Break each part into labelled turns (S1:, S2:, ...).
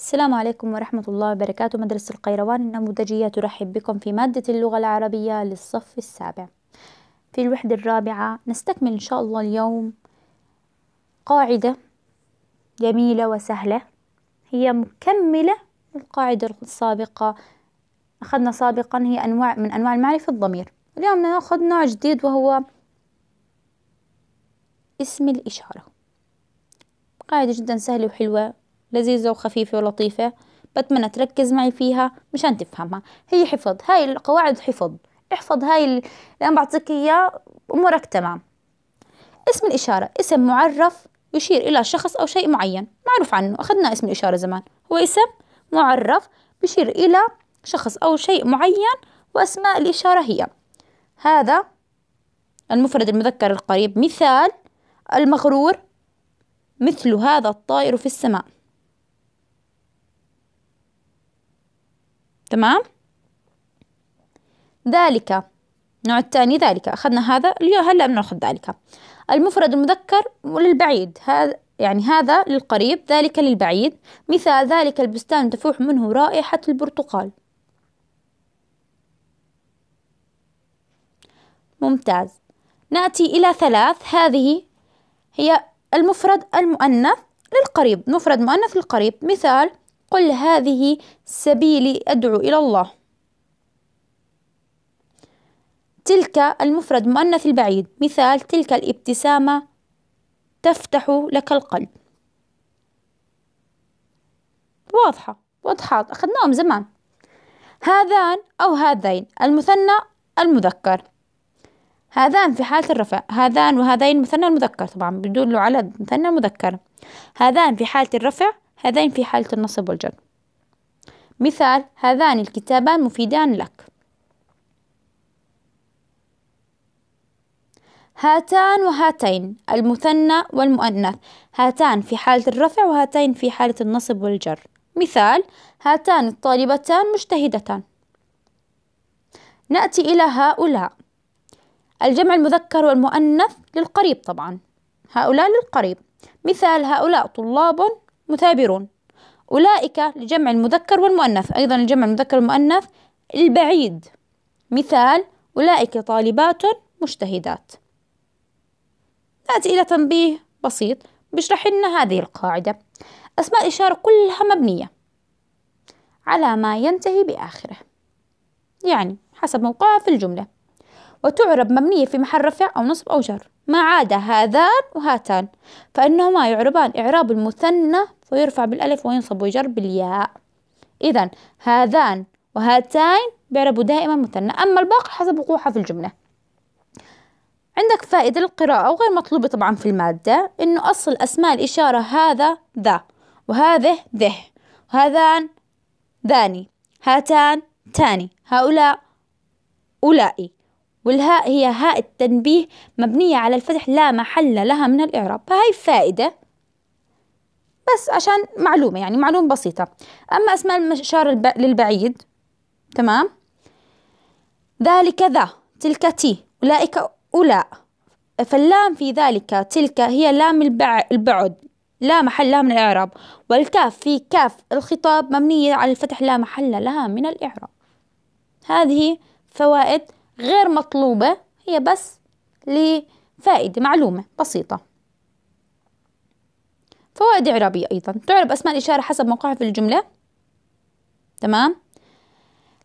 S1: السلام عليكم ورحمة الله وبركاته مدرسة القيروان النموذجية ترحب بكم في مادة اللغة العربية للصف السابع في الوحدة الرابعة نستكمل إن شاء الله اليوم قاعدة جميلة وسهلة هي مكملة القاعدة السابقة أخذنا سابقا هي أنواع من أنواع المعرفة الضمير اليوم نأخذ نوع جديد وهو اسم الإشارة قاعدة جدا سهلة وحلوة لذيذة وخفيفة ولطيفة بتمنى تركز معي فيها مشان تفهمها هي حفظ هاي القواعد حفظ احفظ هاي اللي انا بعطيك اياه امورك تمام اسم الاشاره اسم معرف يشير الى شخص او شيء معين معروف عنه اخذنا اسم الاشاره زمان هو اسم معرف يشير الى شخص او شيء معين واسماء الاشاره هي هذا المفرد المذكر القريب مثال المغرور مثل هذا الطائر في السماء تمام ذلك النوع الثاني ذلك أخذنا هذا هلا بناخذ ذلك المفرد المذكر للبعيد هذا يعني هذا للقريب ذلك للبعيد مثال ذلك البستان تفوح منه رائحة البرتقال ممتاز نأتي إلى ثلاث هذه هي المفرد المؤنث للقريب مفرد مؤنث للقريب مثال قل هذه سبيلي أدعو إلى الله تلك المفرد مؤنث البعيد مثال تلك الابتسامة تفتح لك القلب واضحة واضحات أخذناهم زمان هذان أو هذين المثنى المذكر هذان في حالة الرفع هذان وهذين مثنى المذكر طبعا له على مثنى المذكر هذان في حالة الرفع هذين في حالة النصب والجر مثال هذان الكتابان مفيدان لك هاتان وهاتين المثنى والمؤنث هاتان في حالة الرفع وهاتين في حالة النصب والجر مثال هاتان الطالبتان مجتهدتان نأتي إلى هؤلاء الجمع المذكر والمؤنث للقريب طبعا هؤلاء للقريب مثال هؤلاء طلاب مثابرون أولئك لجمع المذكر والمؤنث أيضا لجمع المذكر والمؤنث البعيد مثال أولئك طالبات مجتهدات نأتي إلى تنبيه بسيط بيشرح لنا هذه القاعدة أسماء الإشارة كلها مبنية على ما ينتهي بآخره يعني حسب موقعها في الجملة وتعرب مبنية في محل رفع أو نصب أو جر ما عدا هذان وهاتان فإنهما يعربان إعراب المثنى فيرفع بالألف وينصب ويجر بالياء إذا هذان وهاتان بيعربوا دائما مثنى أما الباقي حسب وقوعها في الجملة عندك فائدة القراءة وغير مطلوبة طبعا في المادة إنه أصل أسماء الإشارة هذا ذا وهذه ذه وهذان ذاني هاتان تاني هؤلاء أولئي والهاء هي هاء التنبيه مبنية على الفتح لا محل لها من الإعراب فهي فائدة بس عشان معلومة يعني معلومة بسيطة أما أسماء المشار للبعيد تمام ذلك ذا تلك تي أولئك أولاء فاللام في ذلك تلك هي لام البع... البعد لا محل لها من الإعراب والكاف في كاف الخطاب مبنية على الفتح لا محل لها من الإعراب هذه فوائد غير مطلوبة هي بس لفائدة معلومة بسيطة فوائد إعرابية أيضا تعرب أسماء الإشارة حسب موقعها في الجملة تمام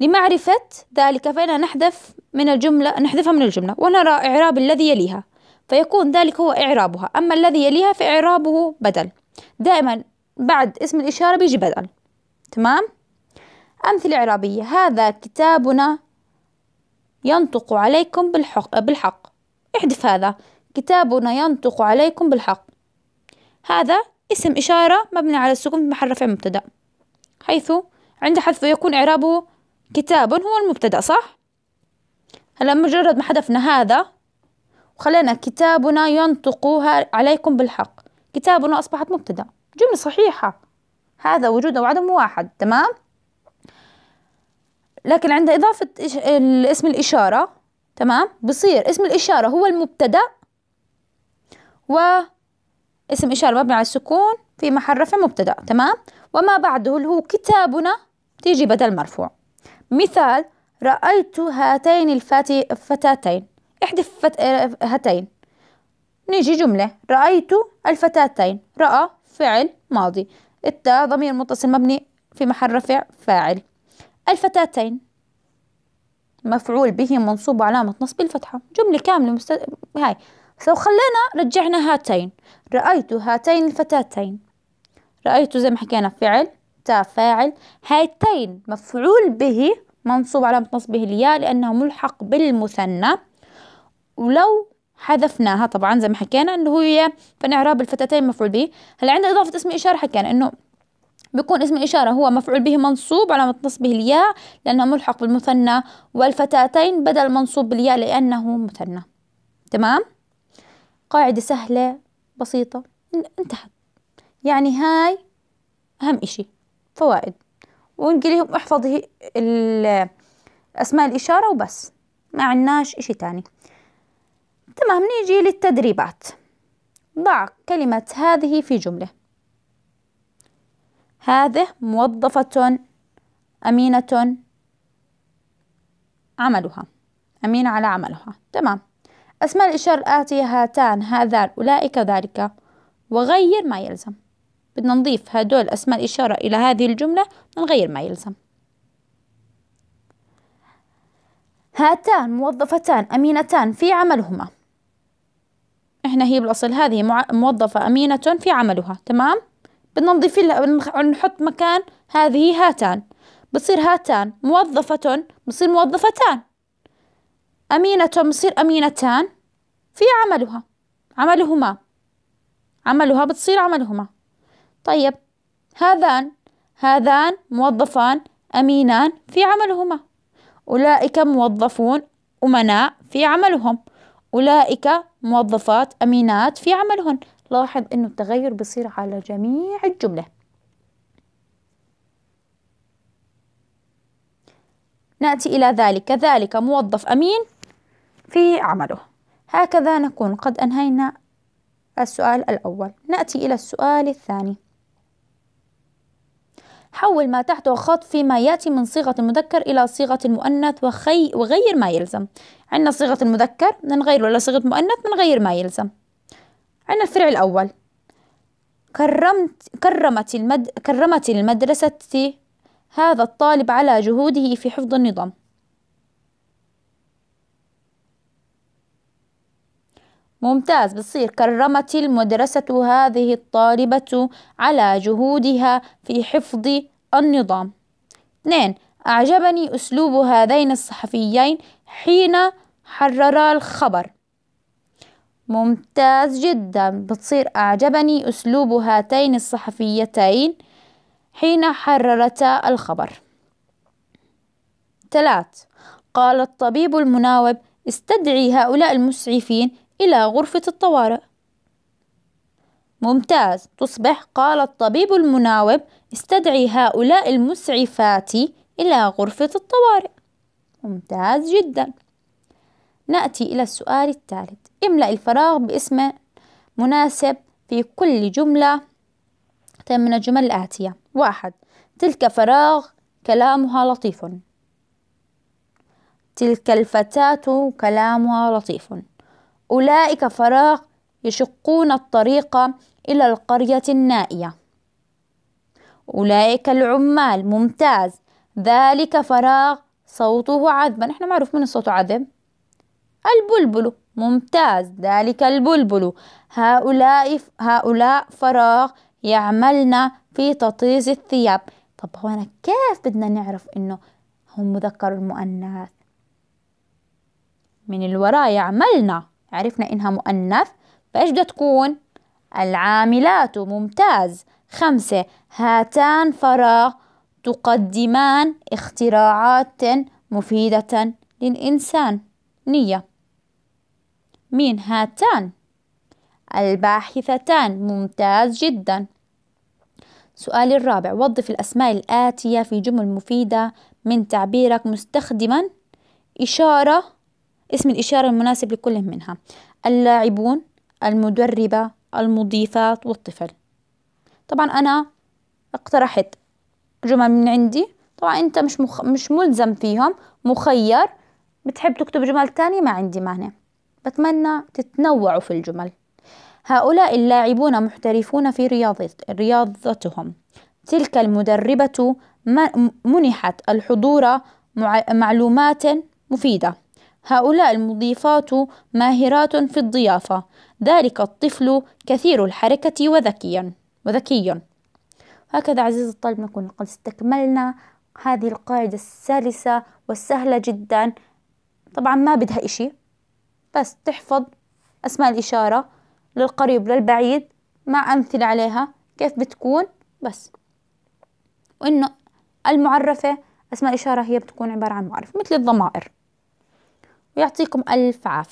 S1: لمعرفة ذلك فإننا نحذف من الجملة نحذفها من الجملة ونرى إعراب الذي يليها فيكون ذلك هو إعرابها أما الذي يليها فإعرابه بدل دائما بعد اسم الإشارة بيجي بدل تمام أمثلة إعرابية هذا كتابنا ينطق عليكم بالحق, بالحق احذف هذا كتابنا ينطق عليكم بالحق هذا اسم إشارة مبني على السكون بمحل رفع مبتدأ حيث عند حذفه يكون إعرابه كتاب هو المبتدأ صح؟ هلا مجرد ما حذفنا هذا وخلينا كتابنا ينطق عليكم بالحق كتابنا أصبحت مبتدأ جملة صحيحة هذا وجود وعدم واحد تمام؟ لكن عند إضافة اسم الإشارة تمام بصير اسم الإشارة هو المبتدأ واسم إشارة مبني على السكون في محل رفع مبتدأ تمام وما بعده اللي هو كتابنا تيجي بدل مرفوع مثال رأيت هاتين الفتاتين إحدى هاتين نيجي جملة رأيت الفتاتين رأى فعل ماضي التاء ضمير متصل مبني في محل رفع فاعل الفتاتين مفعول به منصوب علامة نصب الفتحة جملة كاملة مست... هاي لو خلينا رجعنا هاتين رأيت هاتين الفتاتين رأيت زي ما حكينا فعل تا فاعل هاتين مفعول به منصوب علامة نصبه الياء لأنه ملحق بالمثنى ولو حذفناها طبعا زي ما حكينا انه هي فإن إعراب الفتاتين مفعول به هلا عندنا إضافة اسم إشارة حكينا إنه بيكون اسم إشارة هو مفعول به منصوب على نصبه الياء لأنه ملحق بالمثنى والفتاتين بدل منصوب بالياء لأنه مثنى تمام قاعدة سهلة بسيطة انتهت يعني هاي أهم إشي فوائد ونقليهم احفظ أسماء الإشارة وبس ما عناش إشي تاني تمام نيجي للتدريبات ضع كلمة هذه في جملة هذه موظفة أمينة عملها أمينة على عملها تمام أسماء الإشارة الآتية هاتان هذان أولئك ذلك وغير ما يلزم بدنا نضيف هدول أسماء الإشارة إلى هذه الجملة نغير ما يلزم هاتان موظفتان أمينتان في عملهما إحنا هي بالأصل هذه موظفة أمينة في عملها تمام؟ بدنا نضيف لها نحط مكان هذه هاتان بصير هاتان موظفة بصير موظفتان أمينة بصير أمينتان في عملها عملهما عملها بتصير عملهما طيب هذان هذان موظفان أمينان في عملهما أولئك موظفون أمناء في عملهم أولئك موظفات أمينات في عملهن لاحظ انه التغير بصير على جميع الجملة نأتي إلى ذلك كذلك موظف أمين في عمله هكذا نكون قد أنهينا السؤال الأول نأتي إلى السؤال الثاني حول ما تحته خط فيما يأتي من صيغة المذكر إلى صيغة المؤنث وخي وغير ما يلزم عندنا صيغة المذكر نغيره إلى صيغة مؤنث نغير ما يلزم عندنا الفرع الأول كرمت كرمت المد كرمت المدرسة هذا الطالب على جهوده في حفظ النظام ممتاز بتصير كرمت المدرسة هذه الطالبة على جهودها في حفظ النظام اثنين أعجبني أسلوب هذين الصحفيين حين حررا الخبر ممتاز جدا بتصير أعجبني أسلوب هاتين الصحفيتين حين حررتا الخبر ثلاث قال الطبيب المناوب استدعي هؤلاء المسعفين إلى غرفة الطوارئ ممتاز تصبح قال الطبيب المناوب استدعي هؤلاء المسعفات إلى غرفة الطوارئ ممتاز جدا نأتي إلى السؤال الثالث املأ الفراغ باسم مناسب في كل جملة من الجمل الآتية واحد تلك فراغ كلامها لطيف تلك الفتاة كلامها لطيف أولئك فراغ يشقون الطريق إلى القرية النائية أولئك العمال ممتاز ذلك فراغ صوته عذبا نحن معروف من الصوت عذب البلبل ممتاز ذلك البلبل هؤلاء هؤلاء فراغ يعملن في تطيز الثياب طب هو أنا كيف بدنا نعرف إنه هم مذكر المؤنث من الوراء يعملنا عرفنا إنها مؤنث فإيش بدها تكون العاملات ممتاز خمسة هاتان فراغ تقدمان اختراعات مفيدة للإنسان نية مين هاتان الباحثتان ممتاز جدا سؤال الرابع وظف الأسماء الآتية في جمل مفيدة من تعبيرك مستخدما إشارة اسم الإشارة المناسب لكل منها اللاعبون المدربة المضيفات والطفل طبعا أنا اقترحت جمل من عندي طبعا أنت مش مخ... مش ملزم فيهم مخير بتحب تكتب جمل تانية ما عندي مانع بتمنى تتنوعوا في الجمل هؤلاء اللاعبون محترفون في رياضة رياضتهم تلك المدربة منحت الحضور معلومات مفيدة هؤلاء المضيفات ماهرات في الضيافة ذلك الطفل كثير الحركة وذكيا وذكي هكذا عزيزي الطالب نكون قد استكملنا هذه القاعدة السلسة والسهلة جدا طبعا ما بدها إشي بس تحفظ أسماء الإشارة للقريب للبعيد مع أمثلة عليها كيف بتكون بس وإنه المعرفة أسماء إشارة هي بتكون عبارة عن معرفة مثل الضمائر ويعطيكم ألف عافية